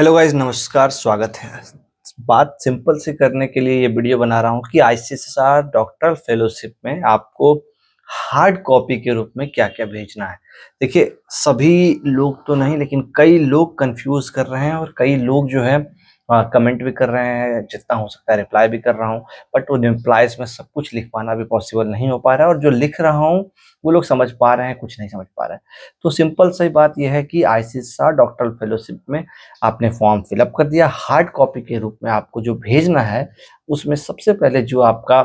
hello guys नमस्कार स्वागत है बात सिंपल से करने के लिए ये वीडियो बना रहा हूँ कि आई डॉक्टरल फेलोशिप में आपको हार्ड कॉपी के रूप में क्या क्या भेजना है देखिए सभी लोग तो नहीं लेकिन कई लोग कंफ्यूज कर रहे हैं और कई लोग जो है कमेंट भी कर रहे हैं जितना हो सकता है रिप्लाई भी कर रहा हूँ बट उन रिप्लाईज में सब कुछ लिख पाना भी पॉसिबल नहीं हो पा रहा है और जो लिख रहा हूँ वो लोग समझ पा रहे हैं कुछ नहीं समझ पा रहे हैं तो सिंपल सही बात यह है कि आईसीएसआर डॉक्टरल फेलोशिप में आपने फॉर्म फिलअप कर दिया हार्ड कॉपी के रूप में आपको जो भेजना है उसमें सबसे पहले जो आपका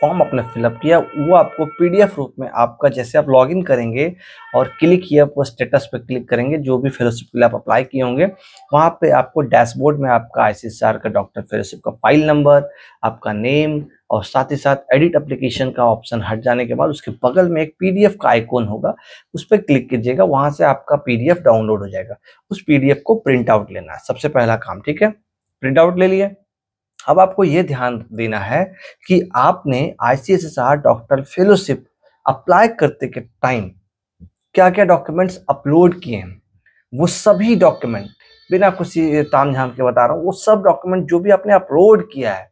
फॉर्म आपने फिलअप किया वो आपको पीडीएफ रूप में आपका जैसे आप लॉगिन करेंगे और क्लिक किया वो स्टेटस पे क्लिक करेंगे जो भी फेलोशिप के लिए आप अप्लाई किए होंगे वहाँ पे आपको डैशबोर्ड में आपका आई का डॉक्टर फेलोशिप का फाइल नंबर आपका नेम और साथ ही साथ एडिट एप्लीकेशन का ऑप्शन हट जाने के बाद उसके बगल में एक पी का आइकॉन होगा उस पर क्लिक कीजिएगा वहाँ से आपका पी डाउनलोड हो जाएगा उस पी को प्रिंट आउट लेना है सबसे पहला काम ठीक है प्रिंट आउट ले लिया अब आपको ये ध्यान देना है कि आपने आई डॉक्टर फेलोशिप अप्लाई करते के टाइम क्या क्या डॉक्यूमेंट्स अपलोड किए हैं वो सभी डॉक्यूमेंट बिना किसी ताम झाम के बता रहा हूँ वो सब डॉक्यूमेंट जो भी आपने अपलोड किया है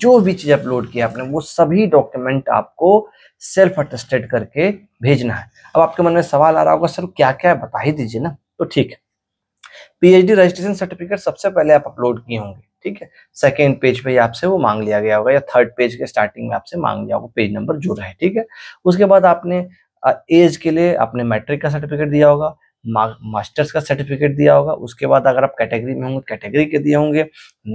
जो भी चीज़ अपलोड किया आपने वो सभी डॉक्यूमेंट आपको सेल्फ अटेस्टेड करके भेजना है अब आपके मन में सवाल आ रहा होगा सर क्या क्या है बता ही दीजिए ना तो ठीक है पी रजिस्ट्रेशन सर्टिफिकेट सबसे पहले आप अपलोड किए होंगे ठीक है सेकेंड पेज पे आपसे वो मांग लिया गया होगा या थर्ड पेज के स्टार्टिंग में आपसे मांग लिया होगा पेज नंबर रहा है ठीक है उसके बाद आपने एज के लिए आपने मैट्रिक का सर्टिफिकेट दिया होगा मा, मास्टर्स का सर्टिफिकेट दिया होगा उसके बाद अगर आप कैटेगरी में होंगे कैटेगरी के दिए होंगे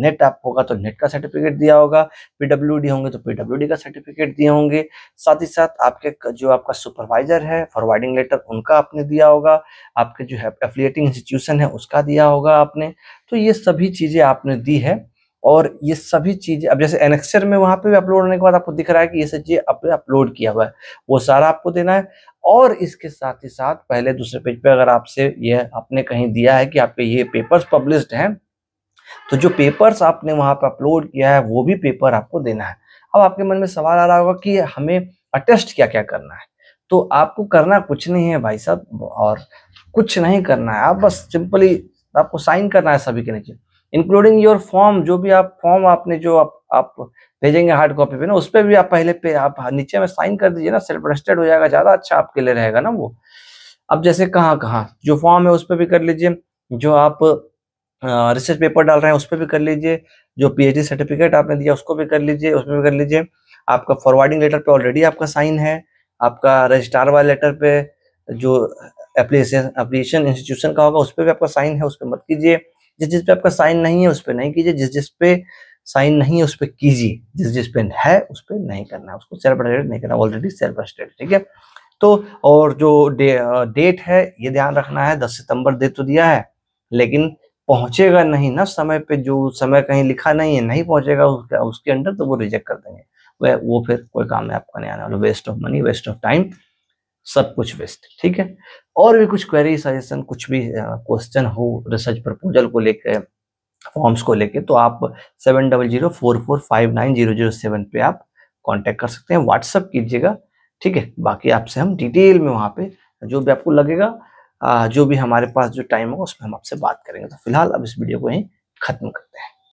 नेट आप होगा तो नेट का सर्टिफिकेट दिया होगा पीडब्ल्यूडी होंगे तो पीडब्ल्यूडी का सर्टिफिकेट दिए होंगे साथ ही साथ आपके जो आपका सुपरवाइजर है फॉरवर्डिंग लेटर उनका आपने दिया होगा आपके जो है एफिलिएटिंग इंस्टीट्यूशन है उसका दिया होगा आपने तो ये सभी चीज़ें आपने दी है और ये सभी चीज़ें अब जैसे एनेक्सर में वहाँ पे भी अपलोड होने के बाद आपको दिख रहा है कि ये सब चीज़ अपने अपलोड किया हुआ है वो सारा आपको देना है और इसके साथ ही साथ पहले दूसरे पेज पे अगर आपसे यह आपने कहीं दिया है कि आपके ये पेपर्स पब्लिश्ड हैं तो जो पेपर्स आपने वहाँ पर अपलोड किया है वो भी पेपर आपको देना है अब आपके मन में सवाल आ रहा होगा कि हमें अटेस्ट क्या क्या करना है तो आपको करना कुछ नहीं है भाई साहब और कुछ नहीं करना है आप बस सिंपली आपको साइन करना है सभी के नीचे इंक्लूडिंग योर फॉर्म जो भी आप फॉर्म आपने जो आप आप भेजेंगे हार्ड कॉपी पे ना उस पर भी आप पहले पे आप नीचे में साइन कर दीजिए ना सेल्फ रजिस्टर्ड हो जाएगा ज़्यादा अच्छा आपके लिए रहेगा ना वो अब जैसे कहाँ कहाँ जो फॉर्म है उस पर भी कर लीजिए जो आप रिसर्च पेपर डाल रहे हैं उस पर भी कर लीजिए जो पीएचडी सर्टिफिकेट आपने दिया उसको भी कर लीजिए उसमें भी कर लीजिए आपका फॉरवर्डिंग लेटर पे ऑलरेडी आपका साइन है आपका रजिस्ट्रार वाले लेटर पे जो एप्लीकेशन एप्लीकेशन इंस्टीट्यूशन का होगा उस पर भी आपका साइन है उस पर मत कीजिए जिस जिस पे आपका साइन नहीं है उस पर नहीं कीजिए जिस जिस पे साइन नहीं है उस पर कीजिए जिस जिस पे है उस पर नहीं करना है उसको सेल्फ रेटेड नहीं करना ऑलरेडी सेल्फ रेटेड ठीक है तो और जो डे, डेट है ये ध्यान रखना है दस सितंबर दे तो दिया है लेकिन पहुंचेगा नहीं ना समय पे जो समय कहीं लिखा नहीं है नहीं पहुंचेगा उसके उसके अंडर तो वो रिजेक्ट कर देंगे वह वो फिर कोई काम में आपका नहीं आने वाला waste of money waste of time सब कुछ बेस्ट ठीक है और भी कुछ क्वेरी सजेशन कुछ भी क्वेश्चन हो रिसर्च प्रपोजल को लेकर फॉर्म्स को लेके तो आप seven double zero four four five nine zero zero seven पे आप कांटेक्ट कर सकते हैं व्हाट्सअप कीजिएगा ठीक है बाकी आपसे हम डिटेल में वहाँ पे जो भी आपको लगेगा जो भी हमारे पास जो टाइम होगा उसमें हम आपसे बात करेंगे तो फिलहाल अब इस वीडियो को यहीं खत्म करते हैं